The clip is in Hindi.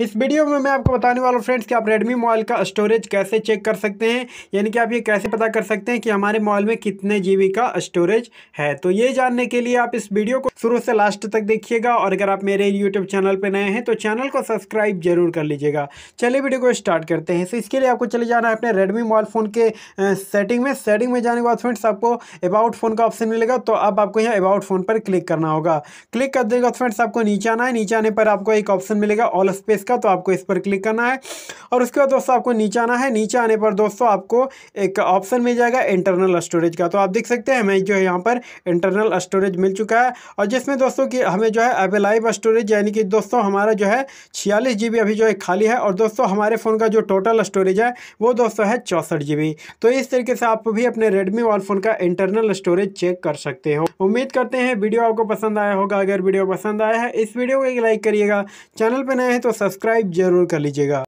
इस वीडियो में मैं आपको बताने वाला हूँ फ्रेंड्स कि आप रेडमी मोबाइल का स्टोरेज कैसे चेक कर सकते हैं यानी कि आप ये कैसे पता कर सकते हैं कि हमारे मोबाइल में कितने जीबी का स्टोरेज है तो ये जानने के लिए आप इस वीडियो को शुरू से लास्ट तक देखिएगा और अगर आप मेरे यूट्यूब चैनल पर नए हैं तो चैनल को सब्सक्राइब जरूर कर लीजिएगा चलिए वीडियो को स्टार्ट करते हैं तो इसके लिए आपको चले जाना है अपने रेडमी मोबाइल फ़ोन के सेटिंग में सेटिंग में जाने के बाद फ्रेंड्स आपको अबाउट फ़ोन का ऑप्शन मिलेगा तो अब आपको यहाँ अबाउट फ़ोन पर क्लिक करना होगा क्लिक कर देगा फ्रेंड्स आपको नीचे आना है नीचे आने पर आपको एक ऑप्शन मिलेगा ऑल स्पेस का तो आपको इस पर क्लिक करना है और उसके बाद दोस्तों आपको नीचे आना है नीचे आने पर दोस्तों आपको एक ऑप्शन मिल जाएगा इंटरनल स्टोरेज का तो आप देख सकते हैं हमें जो है यहाँ पर इंटरनल स्टोरेज मिल चुका है और जिसमें दोस्तों की हमें जो है अवेलाइव स्टोरेज यानी कि दोस्तों हमारा जो है छियालीस अभी जो है खाली है और दोस्तों हमारे फ़ोन का जो टोटल स्टोरेज है वो दोस्तों है चौंसठ तो इस तरीके से आप भी अपने रेडमी वाल फ़ोन का इंटरनल स्टोरेज चेक कर सकते हो उम्मीद करते हैं वीडियो आपको पसंद आया होगा अगर वीडियो पसंद आया है इस वीडियो को एक लाइक करिएगा चैनल पर नए हैं तो सब्सक्राइब सब्सक्राइब जरूर कर लीजिएगा